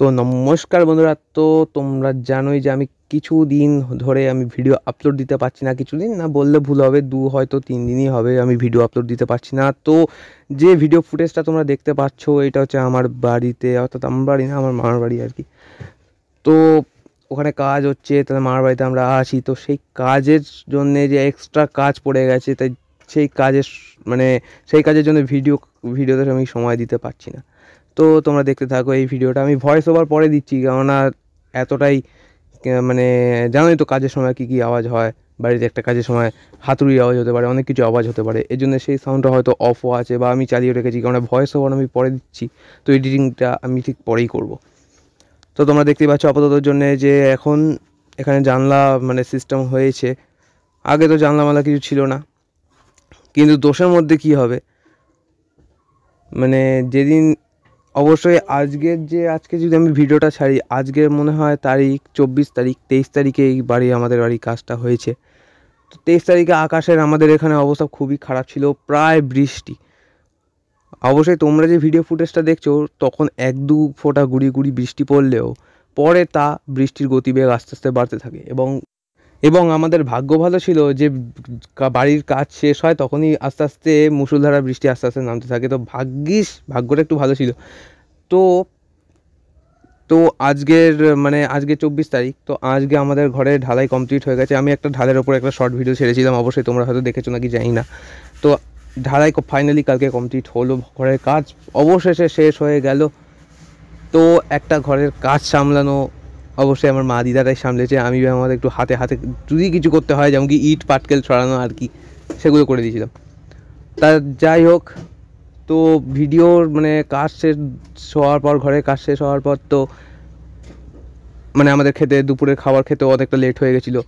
তো নমস্কার বন্ধুরা তো তোমরা জানোই যে আমি কিছু দিন ধরে আমি ভিডিও আপলোড দিতে পারছি না কিছু দিন না বললে ভুল হবে দু হয়তো তিন দিনই হবে আমি ভিডিও আপলোড দিতে পারছি না তো যে ভিডিও ফুটেজটা তোমরা দেখতে পাচ্ছ এটা হচ্ছে আমার বাড়িতে অর্থাৎ আমার বাড়ি না আমার মামার বাড়ি আর কি তো ওখানে কাজ হচ্ছে তাহলে মামার বাড়িতে আমরা আসি তো সেই কাজের জন্যে যে এক্সট্রা কাজ পড়ে গেছে তাই সেই কাজের মানে সেই কাজের জন্য ভিডিও ভিডিওতে আমি সময় দিতে পারছি না তো তোমরা দেখতে থাকো এই ভিডিওটা আমি ভয়েস ওভার পরে দিচ্ছি কেননা এতটাই মানে জানোই তো কাজের সময় কী কী আওয়াজ হয় বাড়িতে একটা কাজের সময় হাতুড়ি আওয়াজ হতে পারে অনেক কিছু আওয়াজ হতে পারে এর জন্য সেই সাউন্ডটা হয়তো অফও আছে বা আমি চালিয়ে রেখেছি কেননা ভয়েস ওভার আমি পরে দিচ্ছি তো এডিটিংটা আমি ঠিক পরেই করব তো তোমরা দেখতেই পাচ্ছ আপাতত জন্যে যে এখন এখানে জানলা মানে সিস্টেম হয়েছে আগে তো জানলা মালা কিছু ছিল না কিন্তু দোষের মধ্যে কি হবে মানে যেদিন অবশ্যই আজকের যে আজকে যদি আমি ভিডিওটা ছাড়ি আজকের মনে হয় তারিখ চব্বিশ তারিখ তেইশ তারিখে এই বাড়ি আমাদের বাড়ি কাজটা হয়েছে তো তেইশ তারিখে আকাশের আমাদের এখানে অবস্থা খুবই খারাপ ছিল প্রায় বৃষ্টি অবশ্যই তোমরা যে ভিডিও ফুটেজটা দেখছো তখন এক দু ফোঁটা গুড়ি গুড়ি বৃষ্টি পড়লেও পরে তা বৃষ্টির গতিবেগ আস্তে আস্তে বাড়তে থাকে এবং এবং আমাদের ভাগ্য ভালো ছিল যে বাড়ির কাজ শেষ হয় তখনই আস্তে আস্তে মুসুলধারা বৃষ্টি আস্তে আস্তে নামতে থাকে তো ভাগ্যিস ভাগ্যটা একটু ভালো ছিল তো তো আজকের মানে আজকে চব্বিশ তারিখ তো আজকে আমাদের ঘরে ঢালাই কমপ্লিট হয়ে গেছে আমি একটা ঢালের ওপর একটা শর্ট ভিডিও ছেড়েছিলাম অবশ্যই তোমরা হয়তো দেখেছো নাকি জানি না তো ঢালাই ফাইনালি কালকে কমপ্লিট হলো ঘরের কাজ অবশেষে শেষ হয়ে গেল তো একটা ঘরের কাজ সামলানো অবশ্যই আমার মা দিদাটাই সামলেছে আমি আমার একটু হাতে হাতে যদি কিছু করতে হয় যেমন কি ইট পাটকেল ছড়ানো আর কি সেগুলো করে দিয়েছিলাম তার যাই হোক তো ভিডিওর মানে কাজ শেষ হওয়ার পর ঘরে কাজ শেষ হওয়ার পর তো মানে আমাদের খেতে দুপুরের খাবার খেতেও অনেকটা লেট হয়ে গেছিলো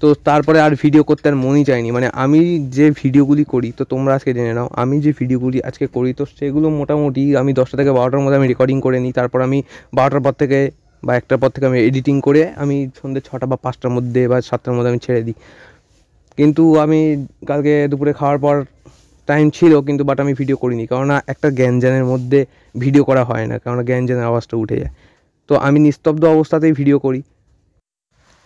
তো তারপরে আর ভিডিও করতে আর মনই চায়নি মানে আমি যে ভিডিওগুলি করি তো তোমরা আজকে জেনে নাও আমি যে ভিডিওগুলি আজকে করি তো সেগুলো মোটামুটি আমি দশটা থেকে বারোটার মধ্যে আমি রেকর্ডিং করে নিই তারপর আমি বারোটার পর থেকে বা একটার পর থেকে আমি এডিটিং করে আমি সন্ধ্যে ছটা বা পাঁচটার মধ্যে বা সাতটার মধ্যে আমি ছেড়ে দিই কিন্তু আমি কালকে দুপুরে খাওয়ার পর টাইম ছিল কিন্তু বাট আমি ভিডিও করিনি কেননা একটা গ্যাঞ্জানের মধ্যে ভিডিও করা হয় না কেননা গ্যাঞ্জানের আওয়াজটা উঠে যায় তো আমি নিস্তব্ধ অবস্থাতেই ভিডিও করি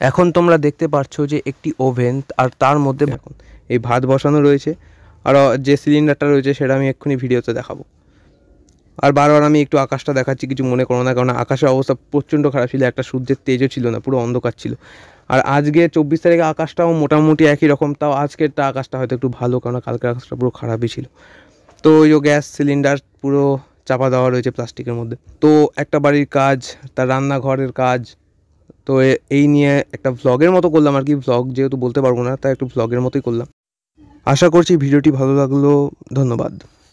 এখন তোমরা দেখতে পাচ্ছ যে একটি ওভেন আর তার মধ্যে এই ভাত বসানো রয়েছে আর যে সিলিন্ডারটা রয়েছে সেটা আমি এক্ষুনি ভিডিওতে দেখাবো আর বারবার আমি একটু আকাশটা দেখাচ্ছি কিছু মনে করো না কারণ আকাশের অবস্থা প্রচণ্ড খারাপ ছিল একটা সূর্যের তেজও ছিল না পুরো অন্ধকার ছিল আর আজকে চব্বিশ তারিখে আকাশটাও মোটামুটি একই রকম তাও আজকেরটা আকাশটা হয়তো একটু ভালো কারণ কালকের আকাশটা পুরো খারাপই ছিল তো ওই গ্যাস সিলিন্ডার পুরো চাপা দেওয়া রয়েছে প্লাস্টিকের মধ্যে তো একটা বাড়ির কাজ তার রান্নাঘরের কাজ তো এই নিয়ে একটা ভ্লগের মতো করলাম আর কি ভ্লগ যেহেতু বলতে পারবো না তাই একটু ভ্লগের মতোই করলাম আশা করছি ভিডিওটি ভালো লাগলো ধন্যবাদ